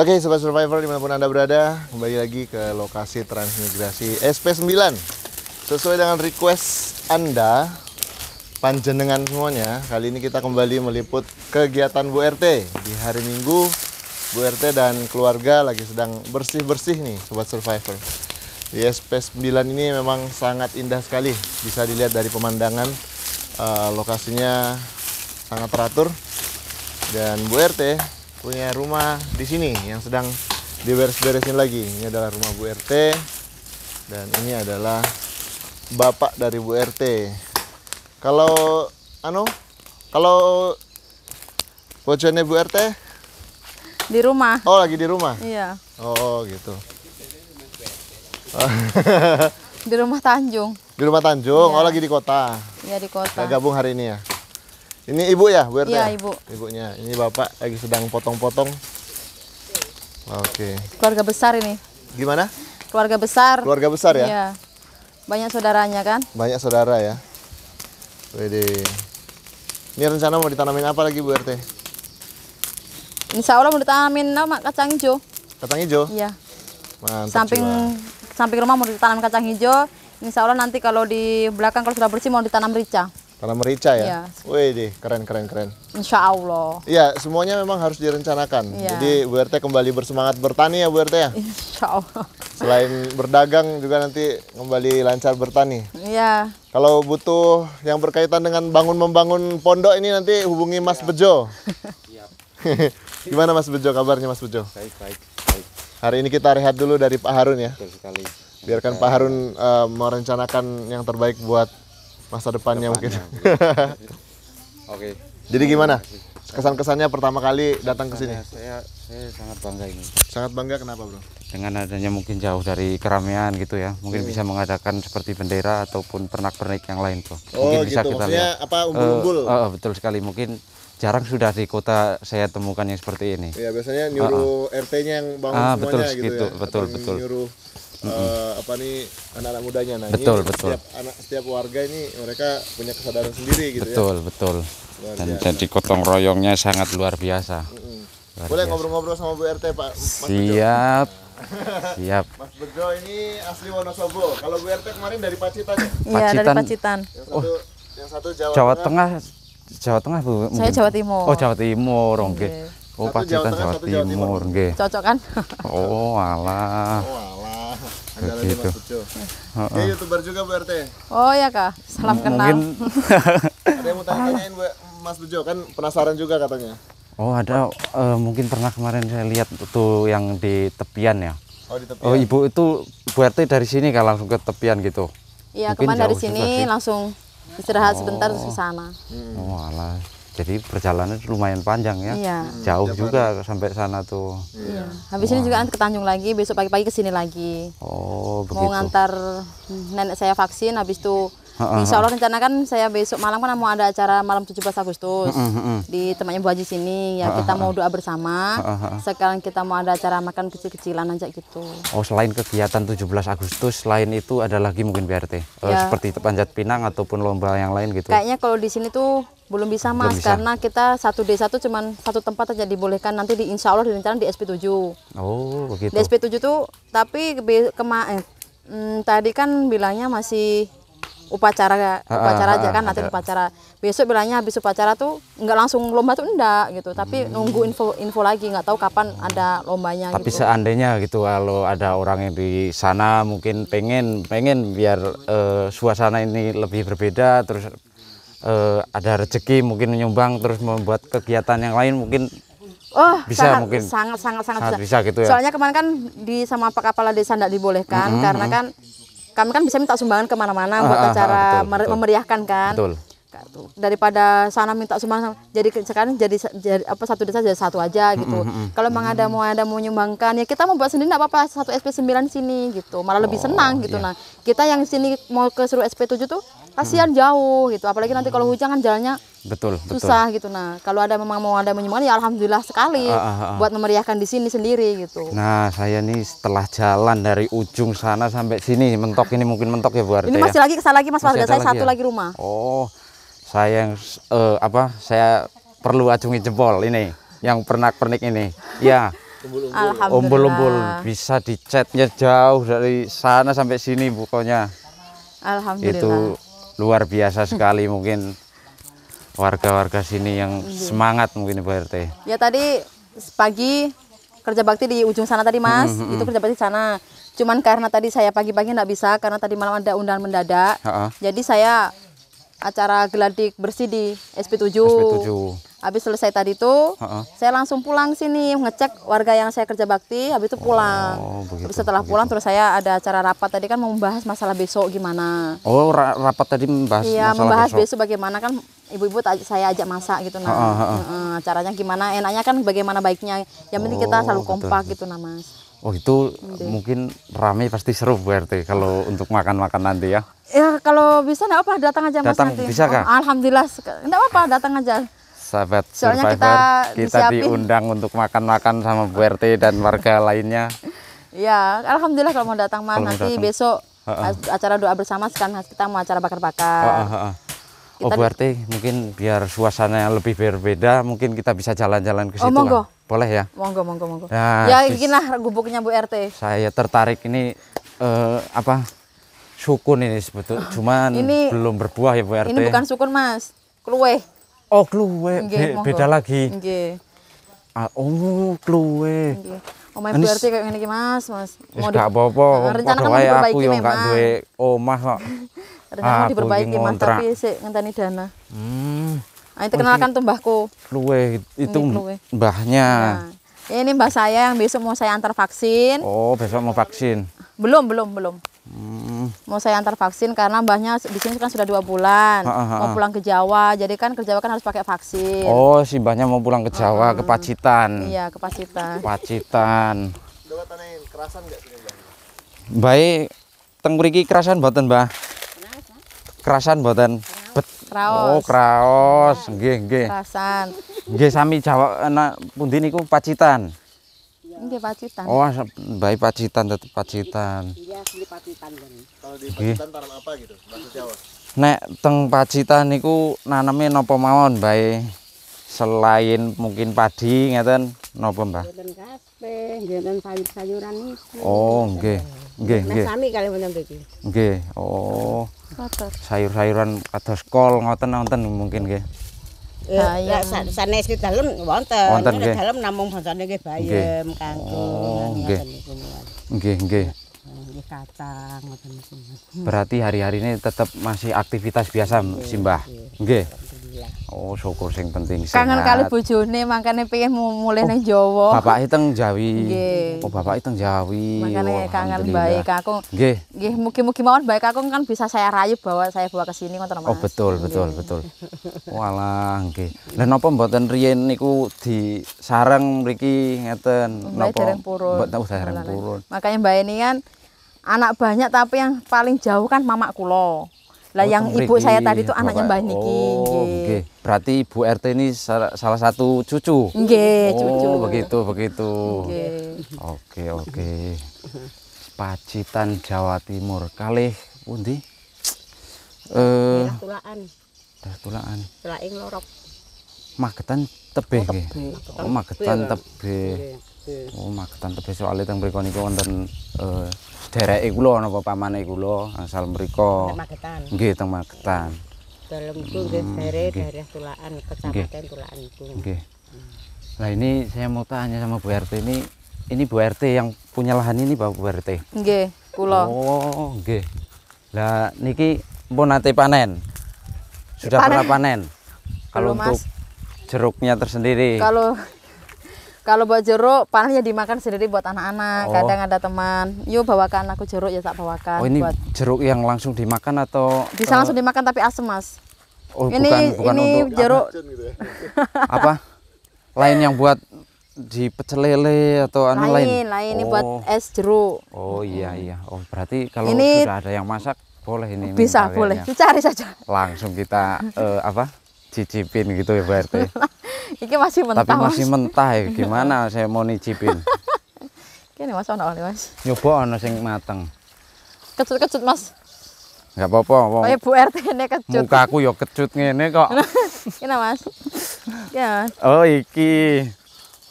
Oke, okay, Sobat Survivor dimanapun Anda berada, kembali lagi ke lokasi transmigrasi SP9. Sesuai dengan request Anda, panjenengan semuanya, kali ini kita kembali meliput kegiatan Bu RT. Di hari Minggu, Bu RT dan keluarga lagi sedang bersih-bersih nih, Sobat Survivor. Di SP9 ini memang sangat indah sekali, bisa dilihat dari pemandangan, uh, lokasinya sangat teratur. Dan Bu RT punya rumah di sini yang sedang diberes-beresin lagi. Ini adalah rumah Bu RT dan ini adalah bapak dari Bu RT. Kalau anu, kalau bocornya Bu RT di rumah. Oh, lagi di rumah. Iya. Oh, gitu. di rumah Tanjung. Di rumah Tanjung. Oh, iya. Oh, lagi di kota. Iya, di kota. Kita gabung hari ini ya. Ini ibu ya, Bu RT? Iya, ya? ibu. Ibunya. Ini bapak lagi sedang potong-potong. Oke. Keluarga besar ini. Gimana? Keluarga besar. Keluarga besar ya? Iya. Banyak saudaranya kan? Banyak saudara ya. Wede. Ini rencana mau ditanamin apa lagi Bu RT? Insya Allah mau ditanamin nama kacang hijau. Kacang hijau? Iya. Mantap samping samping rumah mau ditanam kacang hijau. Insya Allah nanti kalau di belakang kalau sudah bersih mau ditanam rica. Tanam merica ya? Iya. Wih deh, keren keren keren. Insya Allah. Iya, semuanya memang harus direncanakan. Ya. Jadi Bu RT kembali bersemangat bertani ya Bu RT ya? Insya Allah. Selain berdagang juga nanti kembali lancar bertani. Iya. Kalau butuh yang berkaitan dengan bangun membangun pondok ini nanti hubungi Mas ya. Bejo. Iya. Gimana Mas Bejo kabarnya Mas Bejo? Baik baik baik. Hari ini kita rehat dulu dari Pak Harun ya. Betul sekali. Biarkan Pak Harun uh, merencanakan yang terbaik buat masa depannya, mungkin. Oke. Jadi gimana? Kesan-kesannya pertama kali datang ke sini? Saya, saya sangat bangga ini. Sangat bangga kenapa, Bro? Dengan adanya mungkin jauh dari keramaian gitu ya. Mungkin iya. bisa mengadakan seperti bendera ataupun pernak-pernik yang lain, Bro. Oh, mungkin oh, bisa gitu. kita lihat. apa umbul-umbul? Eh, eh, betul sekali. Mungkin jarang sudah di kota saya temukan yang seperti ini. Iya, biasanya nyuruh eh, RT-nya yang bangun uh, semuanya betul, gitu, gitu. Ya. Betul betul. Nyuruh mm -hmm. uh, apa nih anak-anak mudanya nah betul, ini betul. setiap anak setiap warga ini mereka punya kesadaran sendiri gitu betul, ya betul betul dan di jadi gotong royongnya sangat luar biasa mm -hmm. luar boleh ngobrol-ngobrol sama Bu RT Pak Mas siap Bejo. Siap. Mas Bejo ini asli Wonosobo. Kalau Bu RT kemarin dari Pacitan ya? Iya, dari Pacitan. Yang satu, oh. yang satu Jawa, Jawa Tengah. Tengah Jawa Tengah Bu. Saya Jawa Timur. Oh, Jawa Timur, nggih. Okay. Iya. Oh, Pacitan Jawa, Tengah, Jawa Timur, nggih. Cocok kan? oh, alah. Oh, alah begitu ya youtuber juga Bu RT oh ya kak salam M kenal mungkin ada yang mau tanya-tanyain Bu Mas Bejo kan penasaran juga katanya oh ada uh, mungkin pernah kemarin saya lihat tuh yang di tepian ya oh di tepian oh ibu itu Bu RT dari sini kan langsung ke tepian gitu iya kemarin dari sini langsung istirahat oh. sebentar terus ke oh. sana hmm. oh jadi perjalanan lumayan panjang ya iya. jauh juga sampai sana tuh iya. iya. habis Wah. ini juga ke Tanjung lagi besok pagi-pagi ke sini lagi oh begitu mau ngantar nenek saya vaksin habis itu Ha, Insya Allah rencana kan saya besok malam kan mau ada acara malam 17 Agustus di tempatnya Bu Haji sini ya kita mau doa bersama. Ha, Sekarang kita mau ada acara makan kecil-kecilan aja gitu. Oh selain kegiatan 17 Agustus selain itu ada lagi mungkin BRT eh, ya. seperti panjat pinang ataupun lomba yang lain gitu. Kayaknya kalau di sini tuh belum bisa mas bisa. karena kita satu desa tuh cuman satu tempat aja dibolehkan nanti di insya Allah rencana di SP7 oh begitu di SP7 tuh tapi kema eh, hmm, tadi kan bilangnya masih upacara upacara aja kan nanti upacara besok bilangnya habis upacara tuh nggak langsung lomba tuh enggak gitu tapi hmm. nunggu info info lagi nggak tahu kapan ada lombanya tapi gitu. seandainya gitu kalau ada orang yang di sana mungkin pengen pengen biar uh, suasana ini lebih berbeda terus uh, ada rezeki mungkin menyumbang terus membuat kegiatan yang lain mungkin Oh, bisa sangat, mungkin sangat sangat sangat, sangat bisa. bisa gitu ya. Soalnya kemarin kan di sama Pak Kepala Desa tidak dibolehkan mm -hmm. karena mm-hmm. kan kami kan bisa minta sumbangan kemana-mana ah, buat ah, ah, acara ah, betul, betul. memeriahkan kan betul. Gitu. daripada sana minta sumbangan jadi sekarang jadi, jadi apa satu desa jadi satu aja hmm, gitu mm -hmm. kalau memang ada mau ada mau nyumbangkan ya kita mau membuat sendiri apa-apa satu SP 9 sini gitu malah lebih oh, senang gitu iya. nah kita yang sini mau ke seluruh SP 7 tuh kasihan hmm. jauh gitu apalagi nanti kalau hmm. hujan kan jalannya betul susah betul. gitu nah kalau ada memang mau ada menyumbang ya alhamdulillah sekali uh, uh, uh. buat memeriahkan di sini sendiri gitu nah saya nih setelah jalan dari ujung sana sampai sini mentok ini mungkin mentok ya buat ini masih ya? lagi kesal lagi Mas Warga saya satu ya? lagi rumah oh saya yang uh, apa saya perlu acungi jempol ini yang pernak-pernik ini ya umbul-umbul bisa dicetnya jauh dari sana sampai sini pokoknya alhamdulillah itu luar biasa sekali mungkin warga-warga sini yang iya. semangat mungkin Bu RT. Ya tadi pagi kerja bakti di ujung sana tadi Mas, hmm, hmm, itu kerja bakti sana. Cuman karena tadi saya pagi-pagi nggak bisa karena tadi malam ada undangan mendadak. Uh -uh. Jadi saya acara geladik bersih di SP7. SP7. Habis selesai tadi itu, uh-uh. saya langsung pulang sini ngecek warga yang saya kerja bakti. Habis itu pulang. Oh, begitu, terus setelah begitu. pulang, terus saya ada acara rapat tadi kan membahas masalah besok gimana. Oh, ra- rapat tadi membahas. Iya, membahas besok. besok bagaimana kan ibu-ibu saya ajak masak gitu nah. Uh-uh. Uh-uh. Caranya gimana? Enaknya kan bagaimana baiknya. Yang penting oh, kita selalu kompak betul. gitu nah, Mas. Oh itu gitu. mungkin rame pasti seru Bu kalau untuk makan-makan nanti ya. Ya kalau bisa enggak apa datang aja datang, Mas nanti. Bisa Oh, Alhamdulillah enggak apa datang aja sahabat Soalnya survivor kita, kita diundang untuk makan-makan sama Bu RT dan warga lainnya ya alhamdulillah kalau mau datang mas nanti datang. besok uh -uh. acara doa bersama sekarang kita mau acara bakar-bakar uh -uh. Oh Bu RT mungkin biar suasana yang lebih berbeda mungkin kita bisa jalan-jalan ke oh, situ oh, monggo. boleh ya monggo monggo monggo nah, ya, ya bikinlah gubuknya Bu RT saya tertarik ini uh, apa sukun ini sebetulnya cuman ini, belum berbuah ya Bu RT ini bukan sukun mas kluwe Oh, kluwe. Eh. Be beda lagi. Nggih. Ah, oh, kluwe. Eh. Nggih. Omah oh, berarti kayak ngene iki Mas, Mas. Mau gak apa-apa. Ah, rencana kamu diperbaiki aku yo enggak duwe omah kok. Rencana mau diperbaiki Mas, tapi sik ngenteni dana. Hmm. Ah, itu kenalkan tuh mbahku. Kluwe itu mbahnya. Nah. Ini mbah saya yang besok mau saya antar vaksin. Oh, besok mau vaksin. Belum, belum, belum. Mau saya antar vaksin karena mbahnya di sini kan sudah dua bulan, ha, ha, ha. mau pulang ke Jawa, jadi kan ke Jawa kan harus pakai vaksin. Oh, si mbahnya mau pulang ke Jawa, hmm. ke Pacitan. Iya, ke Pacitan. Pacitan. Coba tanyain kerasan nggak sini Baik, eh, tengkuriki kerasan buatan mbah. Kerasan buatan. Kraos. Oh, kraos. Nggih, nggih. Kerasan. Nggih sami Jawa enak pundi niku Pacitan. Ini pacitan. Oh, baik pacitan tetap pacitan. Iya, asli pacitan Kalau di pacitan taruh apa gitu? Maksudnya Nek teng pacitan niku nanami nopo mawon, bae. Selain mungkin padi ngeten, nopo, Mbah? Mboten kabeh, ngeten sayur-sayuran niku. Oh, nggih. Nggih, nggih. Sami kali menen Nggih. Oh. Sayur-sayuran kados kol ngoten wonten mungkin nggih. bayam. Lah sanes ki dalem wonten. Wonten nggih. Dalem namung bahasane nggih bayam kangkung. Oh, nggih. Nggih nggih. kacang ngoten hmm. Berarti hari hari ini tetap masih aktivitas biasa iya, simbah. Iya. Nggih. Oh, syukur sing penting sehat. Kangen kali bojone makane pengen mulai oh, ning Jawa. Bapak hitung Jawi. Oh, bapak hitung Jawi. Makane oh, kangen baik aku. Nggih. Nggih, mugi-mugi mawon baik aku kan bisa saya rayu bawa saya bawa ke sini ngoten Mas. Oh, betul, betul, Gye. betul. Walah, nggih. Lah napa mboten riyen niku disareng mriki ngeten oh, napa? Mboten dereng purun. Makanya Mbak ini kan anak banyak tapi yang paling jauh kan mamak kulo lah oh, yang ibu saya tadi itu anaknya Mbak Niki. Oh, okay. Berarti Ibu RT ini salah satu cucu. Nggih, oh, cucu. begitu, begitu. Oke, oke. Pacitan Jawa Timur. Kali, pundi? Eh, Tulaan. Daerah Tulaan. Tulaing Lorok. Magetan tebe. Oh, Magetan tebe. Oh, maketan, tebih soalnya teng mriko niku wonten eh dereke kula napa pamane kula asal mriko. Magetan. Nggih, teng Magetan. Dalem iku nggih hmm, dere daerah Tulaan, Kecamatan Tulaan iku. Nggih. Lah ini saya mau tanya sama Bu RT ini, ini Bu RT yang punya lahan ini Pak Bu RT. Nggih, kula. Oh, nggih. Lah niki mpun nanti panen. Sudah pernah panen. Kalau untuk jeruknya tersendiri. Kalau kalau buat jeruk panahnya dimakan sendiri buat anak-anak oh. kadang ada teman yuk bawakan aku jeruk ya tak bawakan oh ini buat. jeruk yang langsung dimakan atau bisa uh, langsung eh, dimakan tapi asem mas oh, ini bukan, bukan ini untuk jeruk gitu ya. apa lain yang buat di pecelele atau lain, anu lain lain ini oh. buat es jeruk oh iya iya oh berarti kalau ini, sudah ada yang masak boleh ini bisa boleh ya. saja langsung kita uh, apa cicipin gitu ya Pak RT. Iki masih mentah. Tapi masih mas. mentah ya gimana saya mau nicipin? Kini Mas ono oleh Mas. Nyoba ono sing mateng. Kecut-kecut Mas. Enggak apa-apa wong. Oh, ya Bu RT ini kecut. muka aku yo ya kecut ini kok. Kini Mas. Ya Oh iki.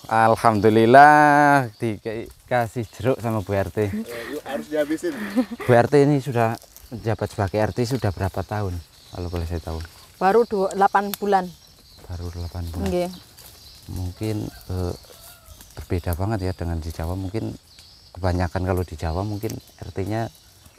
Alhamdulillah dikasih jeruk sama Bu RT. Eh, harus dihabisin. Bu RT ini sudah menjabat sebagai RT sudah berapa tahun kalau boleh saya tahu? baru 8 bulan baru 8 bulan okay. mungkin eh, berbeda banget ya dengan di Jawa mungkin kebanyakan kalau di Jawa mungkin RT-nya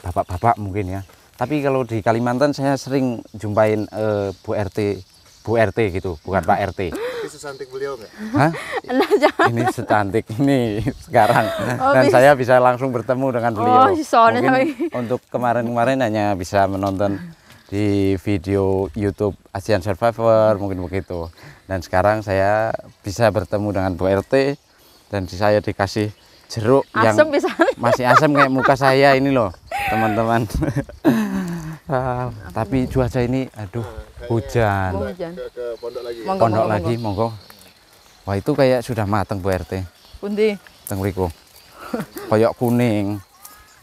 bapak-bapak mungkin ya tapi kalau di Kalimantan saya sering jumpain eh, Bu RT Bu RT gitu bukan Pak RT ini secantik beliau nggak? Hah? Nah, ini secantik ini sekarang oh, dan bisa. saya bisa langsung bertemu dengan beliau oh, mungkin untuk kemarin-kemarin hanya bisa menonton di video YouTube ASEAN Survivor mungkin begitu. Dan sekarang saya bisa bertemu dengan Bu RT dan saya dikasih jeruk asem yang bisa. masih asam kayak muka saya ini loh, teman-teman. uh, tapi cuaca ini aduh hujan. pondok lagi. Monggo, Wah, itu kayak sudah mateng Bu RT. Pundi? Teng riko koyok kuning.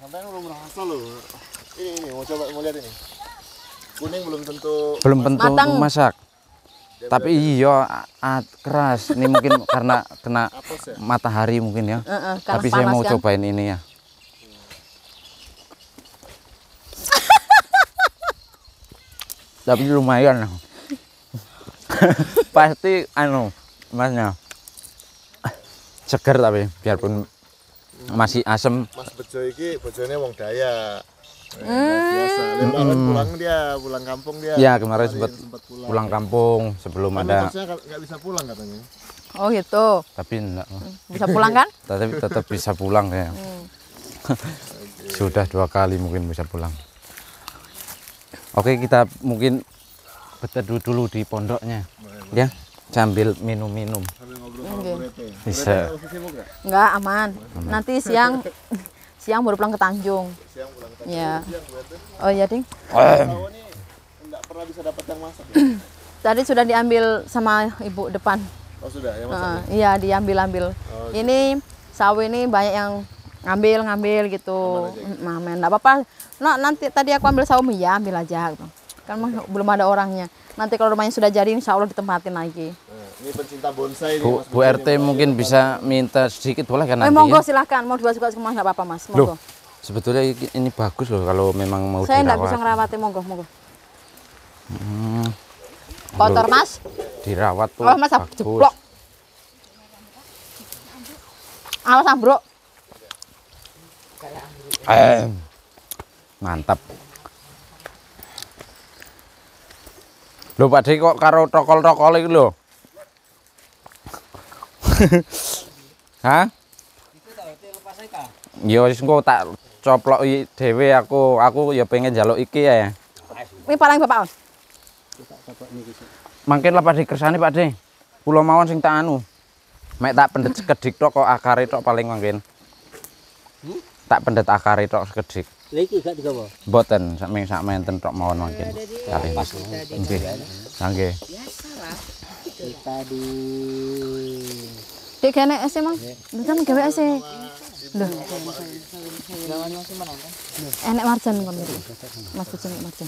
Sampai ngurung-ngurung rasa loh. Ini, ini, mau coba mau lihat ini kuning belum tentu belum tentu matang. masak Dia tapi iya ah, keras ini mungkin karena kena ya? matahari mungkin ya uh, uh, tapi saya mau kan? cobain ini ya tapi lumayan pasti anu masnya seger tapi biarpun masih asem Mas Bejo bejo ini wong Dayak Eh, biasa. hmm. pulang dia, pulang kampung dia. Ya kemarin sempat, pulang. pulang kampung sebelum Tapi ada. nggak bisa pulang katanya. Oh gitu. Tapi enggak. Bisa pulang kan? Tapi tetap bisa pulang ya. Hmm. Sudah dua kali mungkin bisa pulang. Oke kita mungkin berteduh dulu di pondoknya, ya sambil minum-minum. Ya? Bisa. Enggak aman. aman. Nanti siang Siang baru pulang ke Tanjung. Siang Ya. Oh iya, Ding. Ya? Tadi sudah diambil sama ibu depan. Oh, sudah yang masak. Uh, iya, diambil-ambil. Oh, iya. ini sawi ini banyak yang ngambil-ngambil gitu. Mamen, enggak gitu. apa-apa. No, nah, nanti tadi aku ambil sawi ya, ambil aja gitu kan belum ada orangnya nanti kalau rumahnya sudah jadi insya Allah ditempatin lagi nah, ini pencinta bonsai Bu, nih, Bu RT mungkin ya, bisa minta sedikit boleh kan eh, nanti monggo ya? silahkan mau dua suka rumah nggak apa-apa mas monggo loh, sebetulnya ini bagus loh kalau memang mau saya nggak bisa ngerawat monggo monggo hmm. kotor mas dirawat tuh oh, mas bagus. jeblok awas ambruk eh mantap Pak pada kok karo tokol tokol itu lho? hah Yo wis engko tak coplok dhewe aku aku ya pengen jaluk iki ya. Ini paling Bapak. Tak coplok niki. Mangkin lepas dikersani Pak De. Kula mawon sing tak anu. Mek tak pendet sekedik tok kok akare tok paling mangkin. Tak pendet akare tok sekedik. Lagi gak tiga Boten, sak ming sak menten mawon mungkin. Kali pas. Nggih. Nggih. Kita di Dek kene ese, Mang. Bukan gawe ese. Lho. Enak kan? marjan Mas Bujen enak marjan.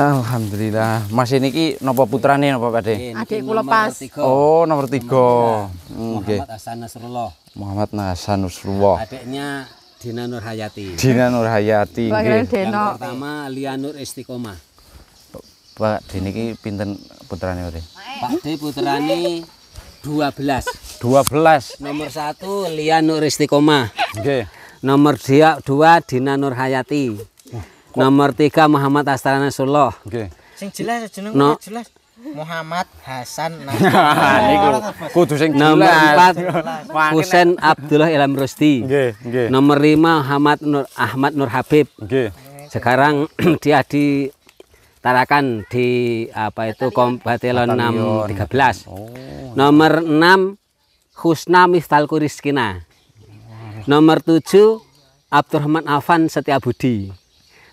Alhamdulillah. Mas ini ki napa putrane napa Pakde? Adik kula pas. Oh, nomor tiga, Muhammad Hasan Nasrullah. Muhammad Nasa Nusruwo. Adiknya Dina Nur Hayati. Dina Nur Hayati. Yang pertama Lianur Istiqomah. Pak Dini ki pinter putrane Pak Pak D putrane 12. 12. Nomor 1 Lianur Istiqomah. Nggih. Nomor 2 Dina Nur Hayati. Nomor 3 Muhammad Astana Sulloh. Nggih. Sing jelas jenenge jelas. Muhammad Hasan nomor 4 Husain Abdullah Ilham Rusti. Nomor 5 Ahmad Nur Ahmad Nur Habib. Sekarang dia di Tarakan di apa itu Kombatelon 613. Oh. Nomor 6 Husna Miftal Kuriskina. Nomor 7 Abdurrahman Afan Setiabudi.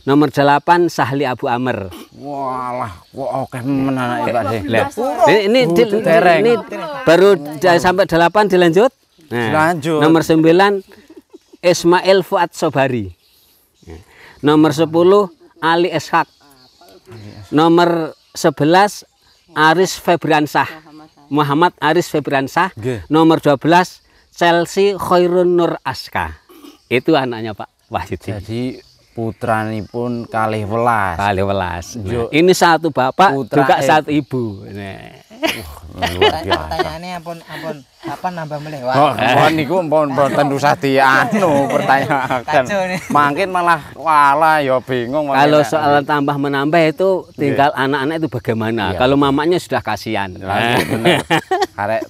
Nomor delapan Sahli Abu Amr. Walah, kok oke men anak Pak Ini ini, oh, di, ini baru sampai delapan dilanjut. Nah, dilanjut. Nomor sembilan Ismail Fuad Sobari. Nomor sepuluh Ali Eshak. Nomor sebelas Aris Febriansah. Muhammad Aris Febriansah. Nomor dua belas Chelsea Khairun Nur Aska. Itu anaknya Pak Wahid. Jadi pun kalih welas. Kalih welas. Nah, ini satu bapak Putra juga satu ibu. Pertanyaannya pun, pun apa nambah meleh wae. Oh, mohon niku ampun mboten usah dianu pertanyaan. Mungkin malah wala ya bingung. Kalau ya. soal tambah menambah itu tinggal iya. anak-anak itu bagaimana? Iya. Kalau mamanya sudah kasihan. Ya, iya, bener. Arek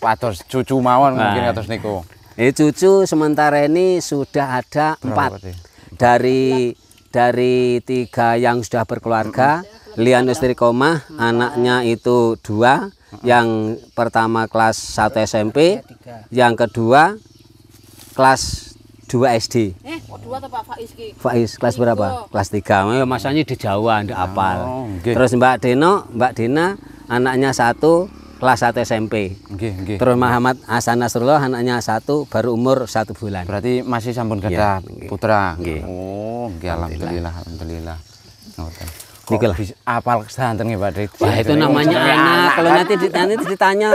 patos cucu mawon mungkin atas nah. niku. ini eh, cucu sementara ini sudah ada empat dari dari tiga yang sudah berkeluarga Lian Istiqomah anaknya itu dua yang pertama kelas 1 SMP yang kedua kelas 2 SD eh dua atau Pak Faiz Faiz kelas berapa kelas tiga. masanya di Jawa ndak apal oh, terus Mbak Dino, Mbak Dina anaknya satu kelas 1 SMP. Terus Muhammad Hasan Nasrullah anaknya satu baru umur satu bulan. Berarti masih sampun gadah ya, putra. Nggih. Oh, nggih alhamdulillah alhamdulillah. Ngoten. Niku lah. Apal santen ya Pak Dit. Wah, itu namanya anak. Kalau nanti nanti ditanya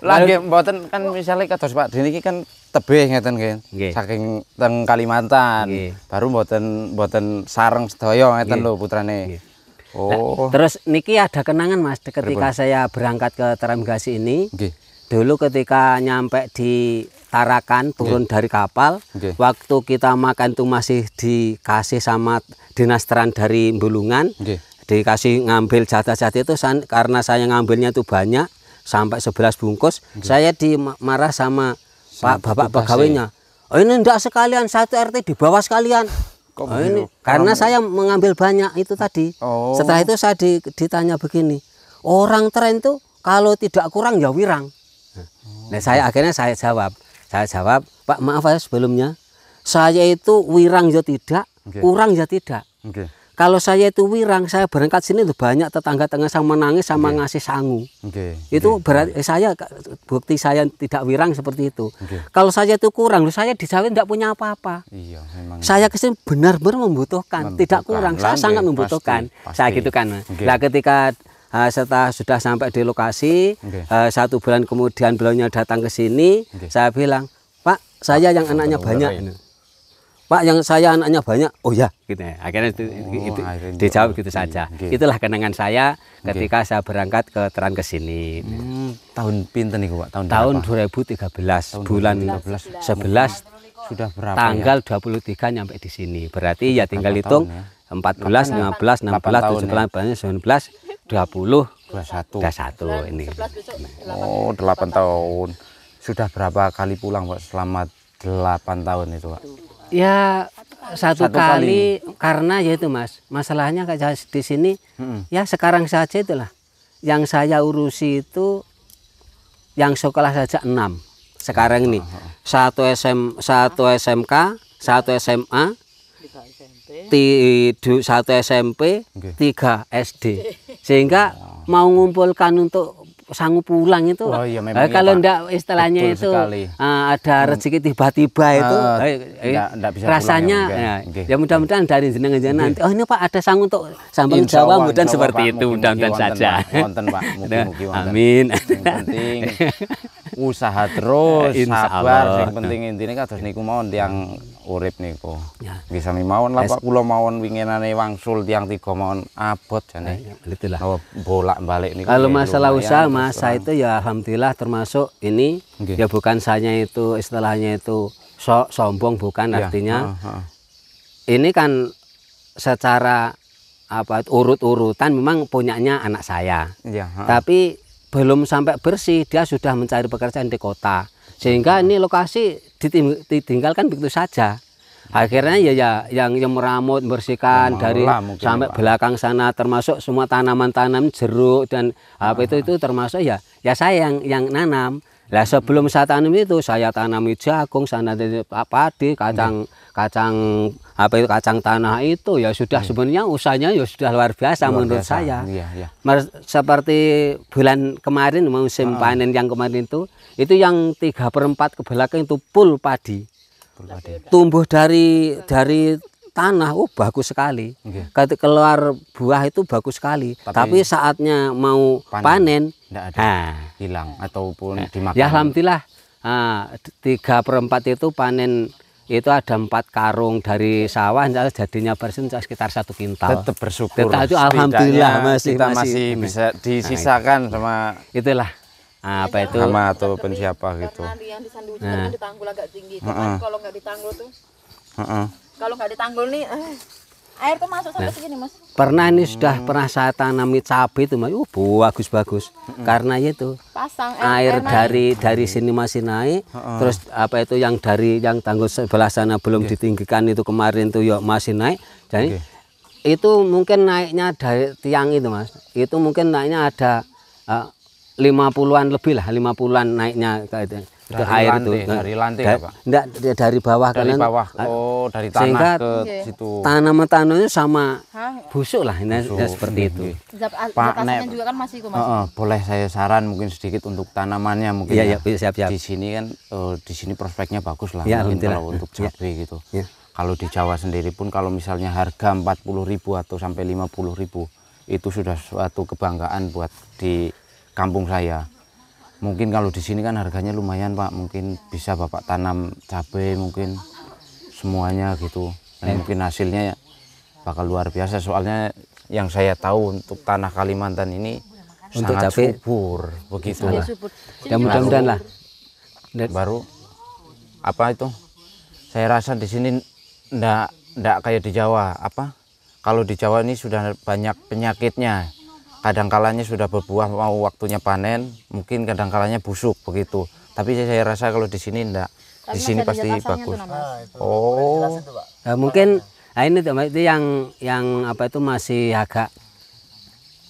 lagi mboten kan misalnya kados Pak Dini kan tebih ngeten nggih. Saking teng Kalimantan. Baru mboten mboten sareng sedaya ngeten lho putrane. Nah, oh. Nah, terus niki ada kenangan Mas ketika saya berangkat ke Teramgasi ini. Okay. Dulu ketika nyampe di Tarakan turun okay. dari kapal, okay. waktu kita makan tuh masih dikasih sama dinas teran dari Bulungan. Okay. Dikasih ngambil jatah-jatah itu karena saya ngambilnya tuh banyak sampai 11 bungkus, okay. saya dimarah sama Pak Bapak iya. pegawainya. Oh ini enggak sekalian satu RT di bawah sekalian. Kok oh, ini karena saya mengambil banyak itu tadi. Oh. Setelah itu saya ditanya begini, orang tren tuh kalau tidak kurang ya wirang. Nih nah oh. saya akhirnya saya jawab, saya jawab, Pak maaf ya sebelumnya, saya itu wirang ya tidak, okay. kurang ya tidak. Okay. Kalau saya itu wirang, saya berangkat sini tuh banyak tetangga tengah sama nangis sama okay. ngasih sangu. Okay. Itu okay. berarti eh, saya bukti saya tidak wirang seperti itu. Okay. Kalau saya itu kurang, lu saya di sawit tidak punya apa-apa. Iya, Saya kesini benar-benar membutuhkan, membutuhkan, tidak kurang. saya sangat membutuhkan. Pasti, pasti. Saya gitu kan. Okay. Nah, ketika uh, setelah sudah sampai di lokasi, okay. uh, eh, satu bulan kemudian beliaunya datang ke sini, okay. saya bilang, "Pak, saya ah, yang anaknya banyak." Pak yang saya anaknya banyak. Oh ya, gitu. Akhirnya itu, oh, itu akhirnya dijawab gitu saja. Okay. Itulah kenangan saya ketika okay. saya berangkat ke Teran ke sini. Hmm, tahun pinten nih, Pak? Tahun Tahun 2013 tahun bulan 2013. 11 sudah berapa ya? tanggal ya? 23 nyampe di sini. Berarti ya tinggal hitung ya? 14, 15, 16, 17, 18, 19, 20, 21. 21 ini. Nah. Oh, 8 tahun. Sudah berapa kali pulang, Pak? Selama 8 tahun itu, Pak ya satu, satu kali, kali karena ya itu mas masalahnya kayak di sini hmm. ya sekarang saja itulah yang saya urusi itu yang sekolah saja enam sekarang ini satu SM satu SMK satu SMA satu SMP tiga SD sehingga mau ngumpulkan untuk sanggup pulang itu. Oh iya memang. Eh, kalau enggak istilahnya itu uh, ada hmm. rezeki tiba-tiba eh, itu uh, eh, enggak, eh, enggak bisa ya, rasanya ya, okay. ya mudah-mudahan dari jenengan-jenengan nanti oh ini Pak ada sanggup untuk sambal Jawa mudah seperti Pak, itu mudah-mudahan saja. Wonten Pak, mugi-mugi nah, wonten. Amin. penting usaha terus, sabar, yang penting intine kados niku mau yang urip niku. Ya. bisa mawon lah Pak kula mawon winginane wangsul tiang tiga mawon abot jane. Alhamdulillah. ya, ya bolak-balik niku. Kalau ya, masalah usaha mas saya itu ya alhamdulillah termasuk ini Nggih. ya bukan saya itu istilahnya itu so sombong bukan ya. artinya. Uh-huh. Ini kan secara apa urut-urutan memang punyanya anak saya. Ya, uh-huh. Tapi belum sampai bersih dia sudah mencari pekerjaan di kota sehingga ini lokasi ditinggalkan begitu saja akhirnya ya, ya yang yang meramut Malah, dari mungkin, sampai Pak. belakang sana termasuk semua tanaman tanam jeruk dan apa ah. itu itu termasuk ya ya saya yang yang nanam lah sebelum saya tanam itu saya tanami jagung sana eh, padi kacang hmm. kacang apa itu kacang tanah itu ya sudah hmm. sebenarnya usahanya ya sudah luar biasa luar menurut biasa. saya. Iya, iya. Seperti bulan kemarin musim uh. panen yang kemarin itu itu yang tiga perempat ke belakang itu full padi. Tumbuh dari dari tanah oh bagus sekali. Okay. Iya. keluar buah itu bagus sekali. Tapi, Tapi saatnya mau panen, panen ada. Nah, hilang ataupun nah, dimakan. Ya alhamdulillah. Nah, tiga perempat itu panen itu ada empat karung dari sawah jadinya bersih sekitar satu kintal tetap bersyukur tetap itu alhamdulillah masih kita masih, masih bisa nah, disisakan nah, sama itulah nah, apa itu sama atau siapa gitu yang disanduji nah. kan ditanggul agak tinggi uh -uh. kalau nggak ditanggul tuh uh -uh. kalau nggak ditanggul nih eh. Air tuh masuk sampai nah, segini, Mas. Pernah ini hmm. sudah pernah saya tanami cabai itu, Mas. Uh, bagus-bagus. Hmm. Karena itu pasang air, air dari naik. dari sini masih naik. Terus apa itu yang dari yang tanggul sebelah sana belum okay. Iya. ditinggikan itu kemarin tuh yuk masih naik. Jadi okay. itu mungkin naiknya dari tiang itu, Mas. Itu mungkin naiknya ada uh, puluhan lebih lah, Lima puluhan naiknya kayak gitu dari ke air lantai, itu. Dari lantai da apa? Enggak, dari bawah dari kanan. bawah. Ah, oh, dari tanah Sehingga ke okay. situ. Tanaman-tanamannya sama busuk lah ini busuk. seperti itu. Zap, Pak Nek, juga kan masih kumas. Uh, uh, boleh saya saran mungkin sedikit untuk tanamannya mungkin. Iya, ya, ya, siap, siap. Di sini kan uh, di sini prospeknya bagus lah ya, mungkin kalau untuk cabai ya. gitu. Ya. Kalau di Jawa sendiri pun kalau misalnya harga ribu atau sampai ribu, itu sudah suatu kebanggaan buat di kampung saya mungkin kalau di sini kan harganya lumayan pak mungkin bisa bapak tanam cabai mungkin semuanya gitu dan iya. mungkin hasilnya bakal luar biasa soalnya yang saya tahu untuk tanah Kalimantan ini untuk sangat cabai, subur begitu ya, lah ya mudah-mudahan lah baru apa itu saya rasa di sini ndak ndak kayak di Jawa apa kalau di Jawa ini sudah banyak penyakitnya kadangkalanya sudah berbuah mau waktunya panen mungkin kadangkalanya busuk begitu tapi saya rasa kalau di sini enggak Karena di sini pasti bagus ah, itu, oh nah, mungkin nah ini tuh itu yang yang apa itu masih agak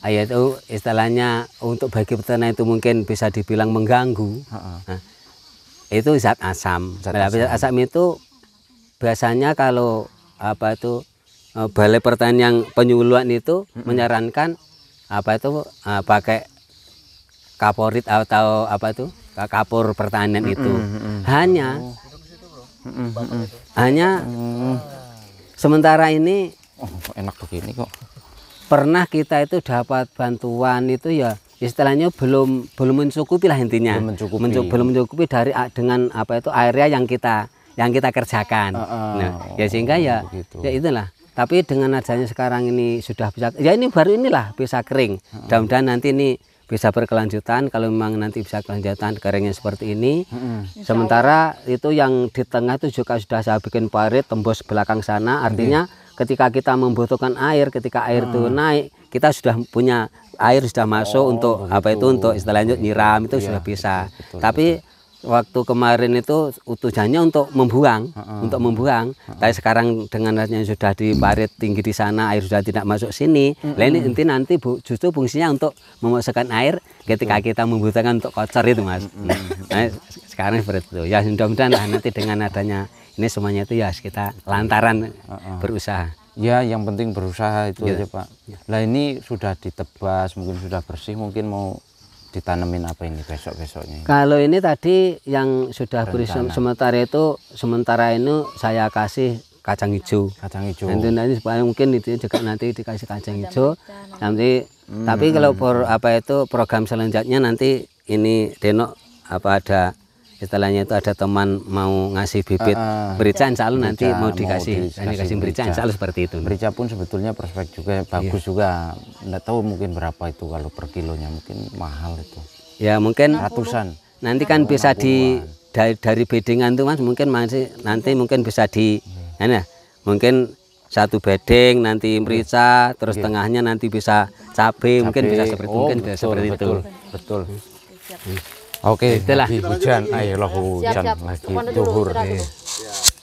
ayat ah, itu istilahnya untuk bagi petani itu mungkin bisa dibilang mengganggu nah, itu zat asam zat nah, asam. itu biasanya kalau apa itu eh, balai pertanian penyuluhan itu hmm. menyarankan apa itu uh, pakai kaporit atau apa itu kapur pertanian mm -hmm. itu mm hanya oh. hanya sementara ini oh, enak begini kok pernah kita itu dapat bantuan itu ya istilahnya belum belum mencukupi lah intinya belum mencukupi, Mencuk, belum mencukupi dari dengan apa itu area yang kita yang kita kerjakan uh, uh, nah, ya sehingga ya oh, ya itulah tapi dengan adanya sekarang ini sudah bisa ya ini baru inilah bisa kering. Hmm. Mudah-mudahan nanti ini bisa berkelanjutan kalau memang nanti bisa kelanjutan keringnya seperti ini. Hmm. Sementara itu yang di tengah itu juga sudah saya bikin parit tembus belakang sana. Artinya iya. ketika kita membutuhkan air, ketika air itu hmm. naik, kita sudah punya air sudah masuk oh, untuk betul. apa itu untuk istilahnya nyiram itu iya, sudah bisa. Betul, Tapi betul waktu kemarin itu tujuannya untuk membuang, uh-uh. untuk membuang. Uh-uh. Tapi sekarang dengan adanya sudah di parit tinggi di sana, air sudah tidak masuk sini. Uh-uh. Lain nanti nanti bu, justru fungsinya untuk memasukkan air ketika kita membutuhkan untuk kocor itu mas. Uh-uh. Nah, sekarang seperti itu. Ya mudah-mudahan lah nanti dengan adanya ini semuanya itu ya kita lantaran uh-uh. berusaha. Ya, yang penting berusaha itu ya. aja Pak. Ya. Lah ini sudah ditebas, mungkin sudah bersih, mungkin mau ditanemin apa ini besok-besoknya? Kalau ini tadi yang sudah beri sementara itu sementara ini saya kasih kacang hijau. Kacang hijau. Nanti nanti supaya mungkin itu juga nanti dikasih kacang hijau. Nah. Nanti hmm. tapi kalau por, apa itu program selanjutnya nanti ini Denok apa ada setelahnya itu ada teman mau ngasih bibit uh, uh, insya Allah nanti mau dikasih mau dikasih berica insya Allah seperti itu berica pun sebetulnya prospek juga bagus iya. juga enggak tahu mungkin berapa itu kalau per kilonya mungkin mahal itu ya mungkin ratusan nanti kan bisa di dari dari bedingan tuh mas mungkin masih nanti mungkin bisa di yeah. ya, mungkin satu bedeng nanti iya. merica terus yeah. tengahnya nanti bisa cabe mungkin bisa seperti oh, mungkin betul, seperti betul, itu betul, betul. Iya. Oke, okay, itulah hujan, air hujan lagi tuhur nih.